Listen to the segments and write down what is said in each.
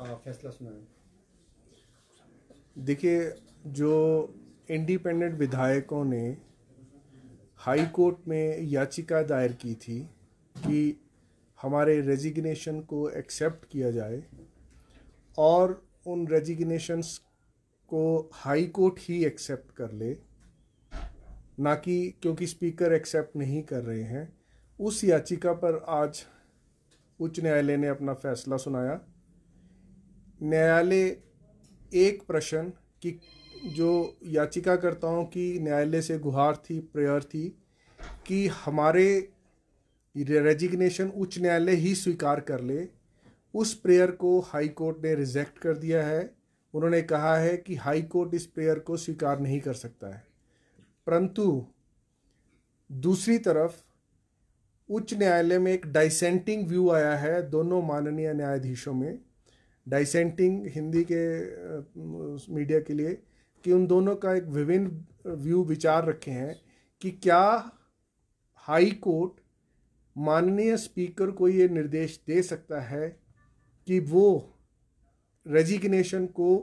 हाँ, फैसला सुनाया देखिए जो इंडिपेंडेंट विधायकों ने हाई कोर्ट में याचिका दायर की थी कि हमारे रेजिग्नेशन को एक्सेप्ट किया जाए और उन रेजिग्नेशंस को हाई कोर्ट ही एक्सेप्ट कर ले ना कि क्योंकि स्पीकर एक्सेप्ट नहीं कर रहे हैं उस याचिका पर आज उच्च न्यायालय ने अपना फैसला सुनाया न्यायालय एक प्रश्न कि जो याचिकाकर्ताओं की न्यायालय से गुहार थी प्रेयर थी कि हमारे रेजिग्नेशन उच्च न्यायालय ही स्वीकार कर ले उस प्रेयर को हाई कोर्ट ने रिजेक्ट कर दिया है उन्होंने कहा है कि हाई कोर्ट इस प्रेयर को स्वीकार नहीं कर सकता है परंतु दूसरी तरफ उच्च न्यायालय में एक डाइसेंटिंग व्यू आया है दोनों माननीय न्यायाधीशों में डाइसेंटिंग हिंदी के मीडिया के लिए कि उन दोनों का एक विभिन्न व्यू विचार रखे हैं कि क्या हाई कोर्ट माननीय स्पीकर को ये निर्देश दे सकता है कि वो रेजिग्नेशन को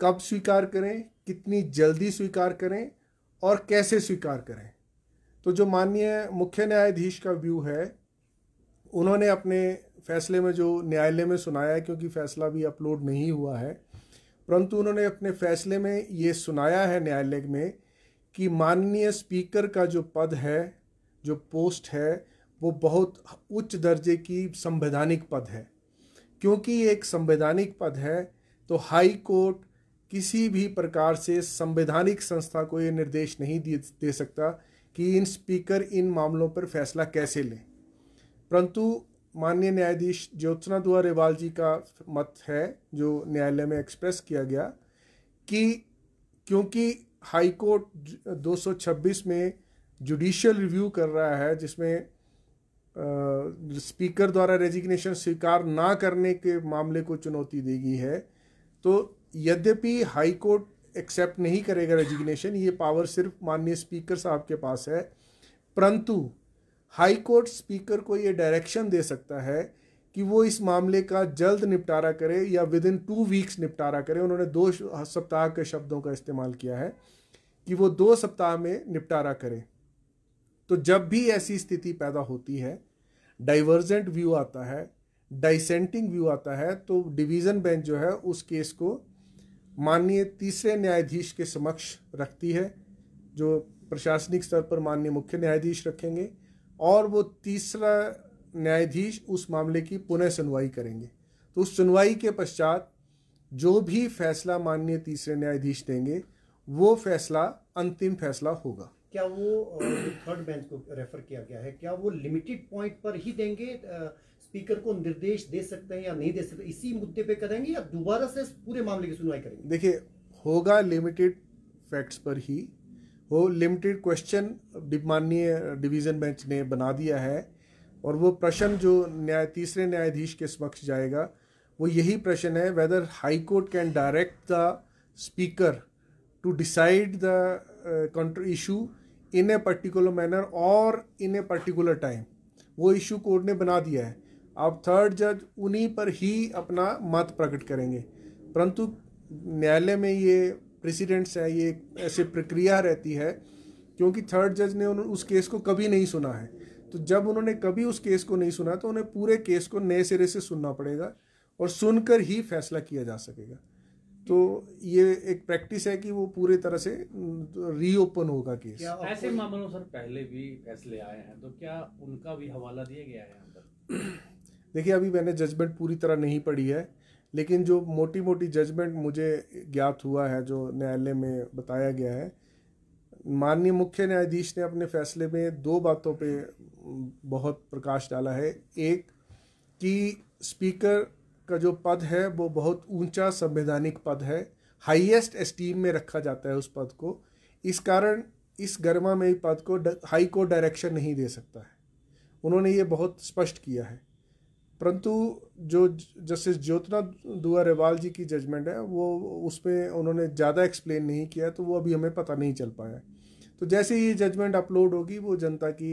कब स्वीकार करें कितनी जल्दी स्वीकार करें और कैसे स्वीकार करें तो जो माननीय मुख्य न्यायाधीश का व्यू है उन्होंने अपने फैसले में जो न्यायालय में सुनाया है क्योंकि फैसला भी अपलोड नहीं हुआ है परंतु उन्होंने अपने फैसले में ये सुनाया है न्यायालय में कि माननीय स्पीकर का जो पद है जो पोस्ट है वो बहुत उच्च दर्जे की संवैधानिक पद है क्योंकि ये एक संवैधानिक पद है तो हाई कोर्ट किसी भी प्रकार से संवैधानिक संस्था को ये निर्देश नहीं दे दे सकता कि इन स्पीकर इन मामलों पर फैसला कैसे लें परंतु माननीय न्यायाधीश ज्योत्सना दुआ रेवाल जी का मत है जो न्यायालय में एक्सप्रेस किया गया कि क्योंकि हाई कोर्ट 226 में जुडिशियल रिव्यू कर रहा है जिसमें स्पीकर द्वारा रेजिग्नेशन स्वीकार ना करने के मामले को चुनौती दी गई है तो यद्यपि हाई कोर्ट एक्सेप्ट नहीं करेगा रेजिग्नेशन ये पावर सिर्फ माननीय स्पीकर साहब के पास है परंतु हाई कोर्ट स्पीकर को ये डायरेक्शन दे सकता है कि वो इस मामले का जल्द निपटारा करे या विद इन टू वीक्स निपटारा करे उन्होंने दो सप्ताह के शब्दों का इस्तेमाल किया है कि वो दो सप्ताह में निपटारा करे तो जब भी ऐसी स्थिति पैदा होती है डाइवर्जेंट व्यू आता है डाइसेंटिंग व्यू आता है तो डिवीज़न बेंच जो है उस केस को माननीय तीसरे न्यायाधीश के समक्ष रखती है जो प्रशासनिक स्तर पर माननीय मुख्य न्यायाधीश रखेंगे और वो तीसरा न्यायाधीश उस मामले की पुनः सुनवाई करेंगे तो उस सुनवाई के पश्चात जो भी फैसला माननीय तीसरे न्यायाधीश देंगे वो फैसला अंतिम फैसला होगा क्या वो थर्ड बेंच को रेफर किया गया है क्या वो लिमिटेड पॉइंट पर ही देंगे स्पीकर को निर्देश दे सकते हैं या नहीं दे सकते इसी मुद्दे पे करेंगे या दोबारा से पूरे मामले की सुनवाई करेंगे देखिए होगा लिमिटेड फैक्ट्स पर ही वो लिमिटेड क्वेश्चन माननीय डिवीज़न बेंच ने बना दिया है और वो प्रश्न जो न्याय तीसरे न्यायाधीश के समक्ष जाएगा वो यही प्रश्न है whether high court can direct the speaker to decide the issue in a particular manner और इन ए पर्टिकुलर टाइम वो इशू कोर्ट ने बना दिया है आप थर्ड जज उन्हीं पर ही अपना मत प्रकट करेंगे परंतु न्यायालय में ये प्रेसिडेंट्स है ये ऐसे प्रक्रिया रहती है क्योंकि थर्ड जज ने उस केस को कभी नहीं सुना है तो जब उन्होंने कभी उस केस को नहीं सुना तो उन्हें पूरे केस को नए सिरे से सुनना पड़ेगा और सुनकर ही फैसला किया जा सकेगा तो ये एक प्रैक्टिस है कि वो पूरे तरह से रीओपन होगा केस ऐसे मामलों सर पहले भी फैसले आए हैं तो क्या उनका भी हवाला दिया गया है देखिए अभी मैंने जजमेंट पूरी तरह नहीं पढ़ी है लेकिन जो मोटी मोटी जजमेंट मुझे ज्ञात हुआ है जो न्यायालय में बताया गया है माननीय मुख्य न्यायाधीश ने अपने फैसले में दो बातों पे बहुत प्रकाश डाला है एक कि स्पीकर का जो पद है वो बहुत ऊंचा संवैधानिक पद है हाईएस्ट एस्टीम में रखा जाता है उस पद को इस कारण इस गर्मा में पद को हाई कोर्ट डायरेक्शन नहीं दे सकता है उन्होंने ये बहुत स्पष्ट किया है परंतु जो जस्टिस ज्योतना दुआ रेवाल जी की जजमेंट है वो उस पर उन्होंने ज़्यादा एक्सप्लेन नहीं किया तो वो अभी हमें पता नहीं चल पाया तो जैसे ही ये जजमेंट अपलोड होगी वो जनता की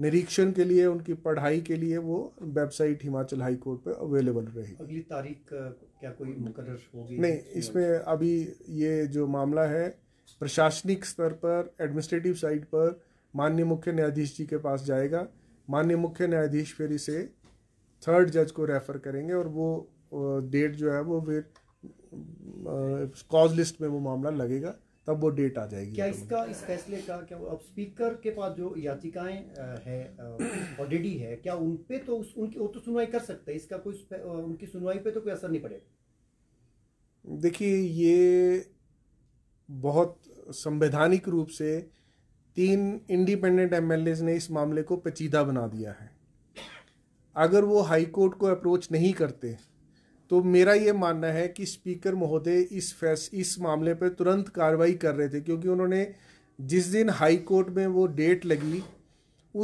निरीक्षण के लिए उनकी पढ़ाई के लिए वो वेबसाइट हिमाचल हाई कोर्ट पे अवेलेबल रहेगी अगली तारीख क्या कोई मुकर होगी नहीं इसमें अभी ये जो मामला है प्रशासनिक स्तर पर एडमिनिस्ट्रेटिव साइड पर माननीय मुख्य न्यायाधीश जी के पास जाएगा माननीय मुख्य न्यायाधीश फिर इसे थर्ड जज को रेफ़र करेंगे और वो डेट जो है वो फिर कॉज लिस्ट में वो मामला लगेगा तब वो डेट आ जाएगी क्या इसका इस फैसले का क्या अब स्पीकर के पास जो याचिकाएं है ऑलरेडी है क्या उन पे तो उस, उनकी वो तो सुनवाई कर सकते हैं इसका कोई उनकी सुनवाई पे तो कोई असर नहीं पड़ेगा देखिए ये बहुत संवैधानिक रूप से तीन इंडिपेंडेंट एम ने इस मामले को पेचीदा बना दिया है अगर वो हाई कोर्ट को अप्रोच नहीं करते तो मेरा ये मानना है कि स्पीकर महोदय इस फैस इस मामले पर तुरंत कार्रवाई कर रहे थे क्योंकि उन्होंने जिस दिन हाई कोर्ट में वो डेट लगी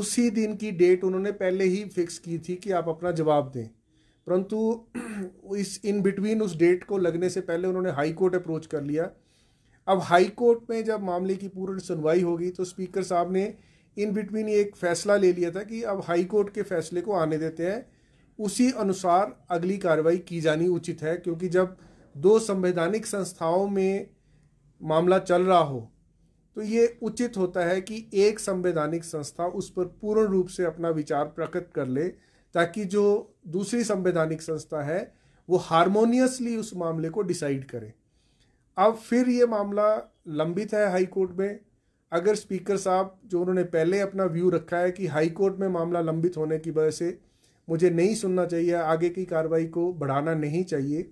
उसी दिन की डेट उन्होंने पहले ही फिक्स की थी कि आप अपना जवाब दें परंतु इस इन बिटवीन उस डेट को लगने से पहले उन्होंने हाई कोर्ट अप्रोच कर लिया अब हाई कोर्ट में जब मामले की पूर्ण सुनवाई होगी तो स्पीकर साहब ने इन बिटवीन एक फैसला ले लिया था कि अब हाई कोर्ट के फैसले को आने देते हैं उसी अनुसार अगली कार्रवाई की जानी उचित है क्योंकि जब दो संवैधानिक संस्थाओं में मामला चल रहा हो तो ये उचित होता है कि एक संवैधानिक संस्था उस पर पूर्ण रूप से अपना विचार प्रकट कर ले ताकि जो दूसरी संवैधानिक संस्था है वो हारमोनियसली उस मामले को डिसाइड करे अब फिर ये मामला लंबित है हाई कोर्ट में अगर स्पीकर साहब जो उन्होंने पहले अपना व्यू रखा है कि हाई कोर्ट में मामला लंबित होने की वजह से मुझे नहीं सुनना चाहिए आगे की कार्रवाई को बढ़ाना नहीं चाहिए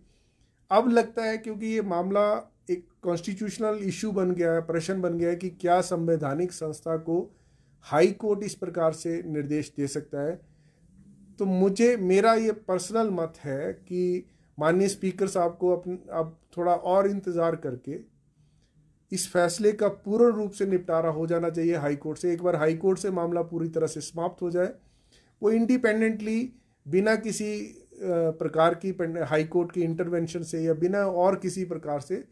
अब लगता है क्योंकि ये मामला एक कॉन्स्टिट्यूशनल इशू बन गया है प्रश्न बन गया है कि क्या संवैधानिक संस्था को हाई कोर्ट इस प्रकार से निर्देश दे सकता है तो मुझे मेरा ये पर्सनल मत है कि माननीय स्पीकर साहब को अपन अब थोड़ा और इंतज़ार करके इस फैसले का पूर्ण रूप से निपटारा हो जाना चाहिए हाई कोर्ट से एक बार हाई कोर्ट से मामला पूरी तरह से समाप्त हो जाए वो इंडिपेंडेंटली बिना किसी प्रकार की हाई कोर्ट की इंटरवेंशन से या बिना और किसी प्रकार से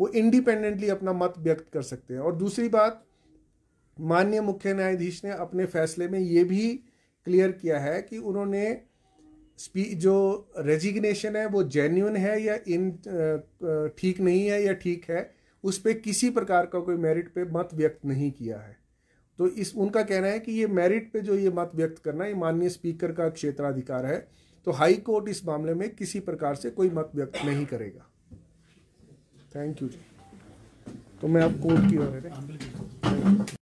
वो इंडिपेंडेंटली अपना मत व्यक्त कर सकते हैं और दूसरी बात माननीय मुख्य न्यायाधीश ने अपने फैसले में ये भी क्लियर किया है कि उन्होंने स्पी जो रेजिग्नेशन है वो जेन्यून है या इन ठीक नहीं है या ठीक है उस पर किसी प्रकार का कोई मेरिट पे मत व्यक्त नहीं किया है तो इस उनका कहना है कि ये मेरिट पे जो ये मत व्यक्त करना ये माननीय स्पीकर का क्षेत्राधिकार है तो हाई कोर्ट इस मामले में किसी प्रकार से कोई मत व्यक्त नहीं करेगा थैंक यू जी तो मैं आप कोर्ट की